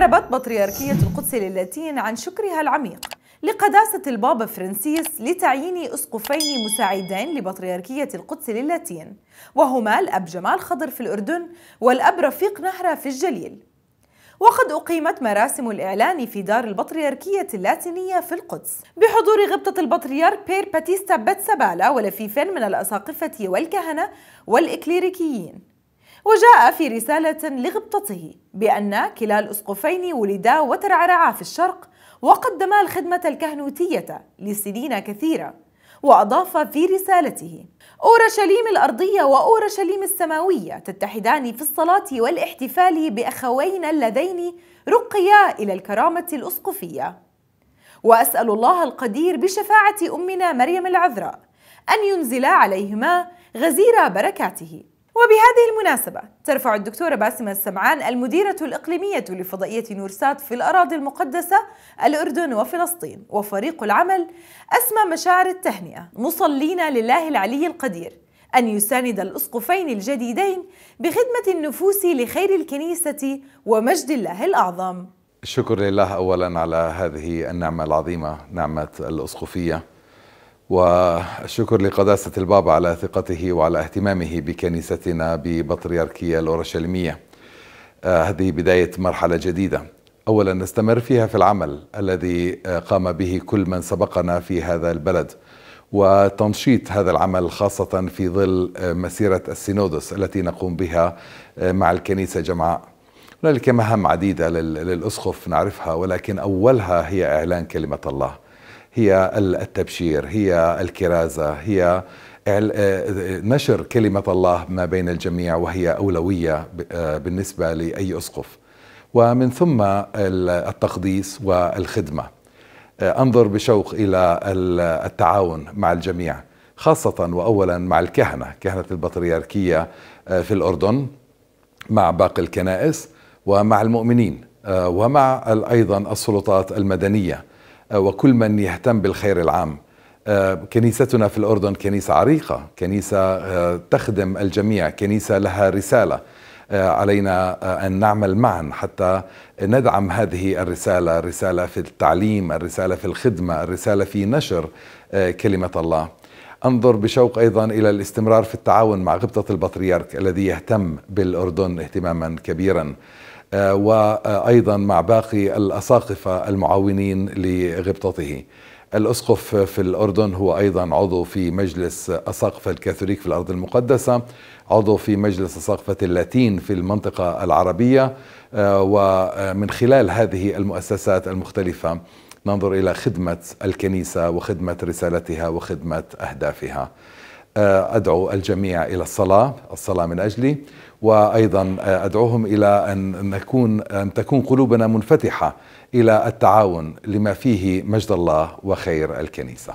أعربت بطريركية القدس للاتين عن شكرها العميق لقداسة البابا فرانسيس لتعيين أسقفين مساعدين لبطريركية القدس للاتين وهما الأب جمال خضر في الأردن والأب رفيق نهرة في الجليل وقد أقيمت مراسم الإعلان في دار البطريركية اللاتينية في القدس بحضور غبطة البطريرك بير باتيستا باتسابالا ولفيف من الأساقفة والكهنة والإكليريكيين وجاء في رسالة لغبطته بأن كلا الأسقفين ولدا وترعرعا في الشرق وقدما الخدمة الكهنوتية لسنين كثيرة وأضاف في رسالته أورشليم الأرضية وأورشليم السماوية تتحدان في الصلاة والاحتفال بأخوين اللذين رقيا إلى الكرامة الأسقفية وأسأل الله القدير بشفاعة أمنا مريم العذراء أن ينزل عليهما غزير بركاته وبهذه المناسبة ترفع الدكتورة باسمة السمعان المديرة الإقليمية لفضائية نورسات في الأراضي المقدسة الأردن وفلسطين وفريق العمل أسمى مشاعر التهنئة مصلين لله العلي القدير أن يساند الأسقفين الجديدين بخدمة النفوس لخير الكنيسة ومجد الله الأعظم شكر لله أولا على هذه النعمة العظيمة نعمة الأسقفية والشكر لقداسة البابا على ثقته وعلى اهتمامه بكنيستنا ببطريركية الأورشليمية آه، هذه بداية مرحلة جديدة أولا نستمر فيها في العمل الذي آه، قام به كل من سبقنا في هذا البلد وتنشيط هذا العمل خاصة في ظل آه، مسيرة السينودوس التي نقوم بها مع الكنيسة جمعاء هنالك مهام عديدة للأسقف نعرفها ولكن أولها هي إعلان كلمة الله هي التبشير هي الكرازة هي آه، نشر كلمة الله ما بين الجميع وهي أولوية آه، بالنسبة لأي أسقف ومن ثم التقديس والخدمة آه، أنظر بشوق إلى التعاون مع الجميع خاصة وأولا مع الكهنة كهنة البطريركية في الأردن مع باقي الكنائس ومع المؤمنين ومع أيضا السلطات المدنية آه، وكل من يهتم بالخير العام آه، كنيستنا في الأردن كنيسة عريقة كنيسة آه، تخدم الجميع كنيسة لها رسالة علينا أن نعمل معا حتى ندعم هذه الرسالة الرسالة في التعليم الرسالة في الخدمة الرسالة في نشر كلمة الله أنظر بشوق أيضا إلى الاستمرار في التعاون مع غبطة البطريرك الذي يهتم بالأردن اهتماما كبيرا آه، وأيضا مع باقي الأساقفة المعاونين لغبطته الأسقف في الأردن هو أيضا عضو في مجلس أساقفة الكاثوليك في الأرض المقدسة عضو في مجلس أساقفة اللاتين في المنطقة العربية آه، ومن خلال هذه المؤسسات المختلفة ننظر إلى خدمة الكنيسة وخدمة رسالتها وخدمة أهدافها آه، أدعو الجميع إلى الصلاة الصلاة من أجلي وأيضا آه، أدعوهم إلى أن, نكون أن تكون قلوبنا منفتحة إلى التعاون لما فيه مجد الله وخير الكنيسة